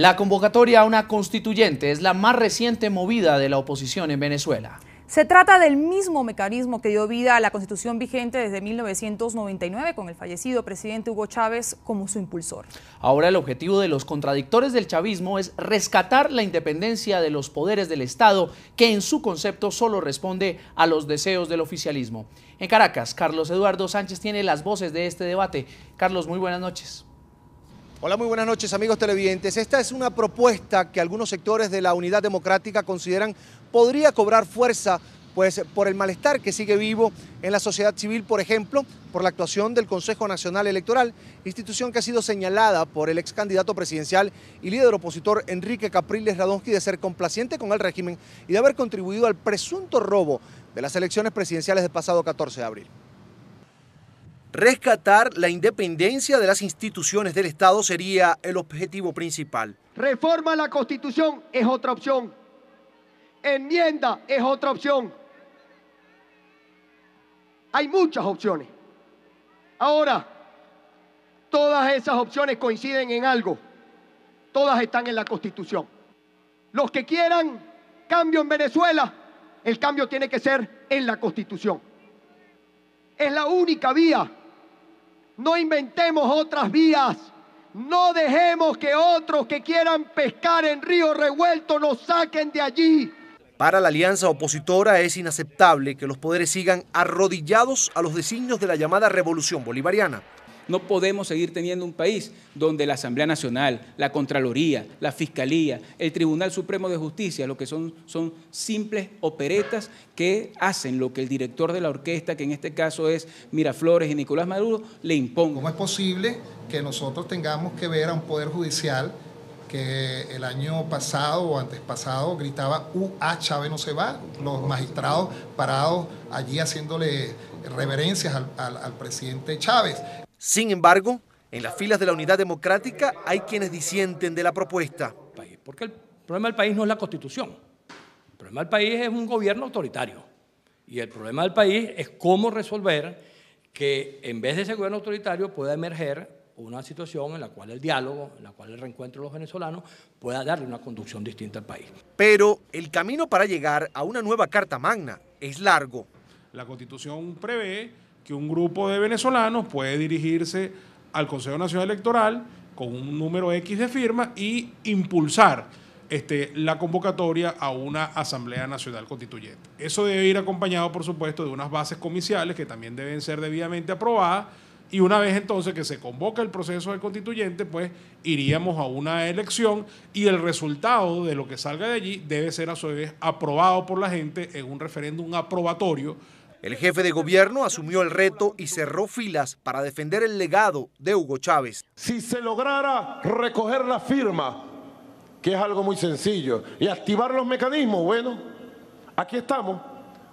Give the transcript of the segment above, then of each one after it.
La convocatoria a una constituyente es la más reciente movida de la oposición en Venezuela. Se trata del mismo mecanismo que dio vida a la constitución vigente desde 1999 con el fallecido presidente Hugo Chávez como su impulsor. Ahora el objetivo de los contradictores del chavismo es rescatar la independencia de los poderes del Estado que en su concepto solo responde a los deseos del oficialismo. En Caracas, Carlos Eduardo Sánchez tiene las voces de este debate. Carlos, muy buenas noches. Hola, muy buenas noches amigos televidentes. Esta es una propuesta que algunos sectores de la Unidad Democrática consideran podría cobrar fuerza pues por el malestar que sigue vivo en la sociedad civil, por ejemplo, por la actuación del Consejo Nacional Electoral, institución que ha sido señalada por el ex candidato presidencial y líder opositor Enrique Capriles Radonsky de ser complaciente con el régimen y de haber contribuido al presunto robo de las elecciones presidenciales del pasado 14 de abril. Rescatar la independencia de las instituciones del Estado sería el objetivo principal. Reforma la Constitución es otra opción. Enmienda es otra opción. Hay muchas opciones. Ahora, todas esas opciones coinciden en algo. Todas están en la Constitución. Los que quieran cambio en Venezuela, el cambio tiene que ser en la Constitución. Es la única vía no inventemos otras vías, no dejemos que otros que quieran pescar en río revuelto nos saquen de allí. Para la alianza opositora es inaceptable que los poderes sigan arrodillados a los designios de la llamada revolución bolivariana. No podemos seguir teniendo un país donde la Asamblea Nacional, la Contraloría, la Fiscalía, el Tribunal Supremo de Justicia, lo que son, son simples operetas que hacen lo que el director de la orquesta, que en este caso es Miraflores y Nicolás Maduro, le imponga. ¿Cómo es posible que nosotros tengamos que ver a un Poder Judicial que el año pasado o antes pasado gritaba UA Chávez no se va, los magistrados parados allí haciéndole reverencias al presidente Chávez. Sin embargo, en las filas de la Unidad Democrática hay quienes disienten de la propuesta. Porque el problema del país no es la Constitución. El problema del país es un gobierno autoritario. Y el problema del país es cómo resolver que en vez de ese gobierno autoritario pueda emerger una situación en la cual el diálogo, en la cual el reencuentro de los venezolanos pueda darle una conducción distinta al país. Pero el camino para llegar a una nueva Carta Magna es largo. La Constitución prevé que un grupo de venezolanos puede dirigirse al Consejo Nacional Electoral con un número X de firmas y impulsar este, la convocatoria a una Asamblea Nacional Constituyente. Eso debe ir acompañado, por supuesto, de unas bases comiciales que también deben ser debidamente aprobadas y una vez entonces que se convoca el proceso del constituyente, pues iríamos a una elección y el resultado de lo que salga de allí debe ser a su vez aprobado por la gente en un referéndum aprobatorio el jefe de gobierno asumió el reto y cerró filas para defender el legado de Hugo Chávez. Si se lograra recoger la firma, que es algo muy sencillo, y activar los mecanismos, bueno, aquí estamos,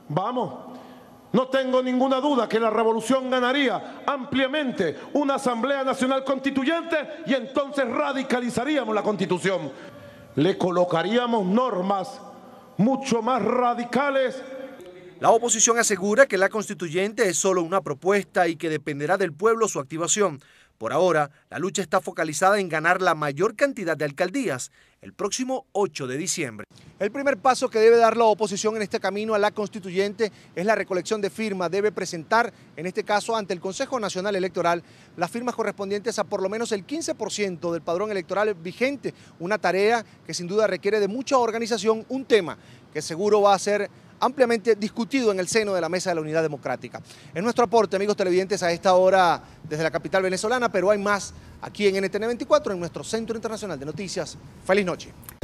vamos. No tengo ninguna duda que la revolución ganaría ampliamente una Asamblea Nacional Constituyente y entonces radicalizaríamos la Constitución. Le colocaríamos normas mucho más radicales la oposición asegura que la constituyente es solo una propuesta y que dependerá del pueblo su activación. Por ahora, la lucha está focalizada en ganar la mayor cantidad de alcaldías el próximo 8 de diciembre. El primer paso que debe dar la oposición en este camino a la constituyente es la recolección de firmas. Debe presentar, en este caso, ante el Consejo Nacional Electoral, las firmas correspondientes a por lo menos el 15% del padrón electoral vigente, una tarea que sin duda requiere de mucha organización, un tema que seguro va a ser ampliamente discutido en el seno de la Mesa de la Unidad Democrática. Es nuestro aporte, amigos televidentes, a esta hora desde la capital venezolana, pero hay más aquí en NTN 24, en nuestro Centro Internacional de Noticias. Feliz noche.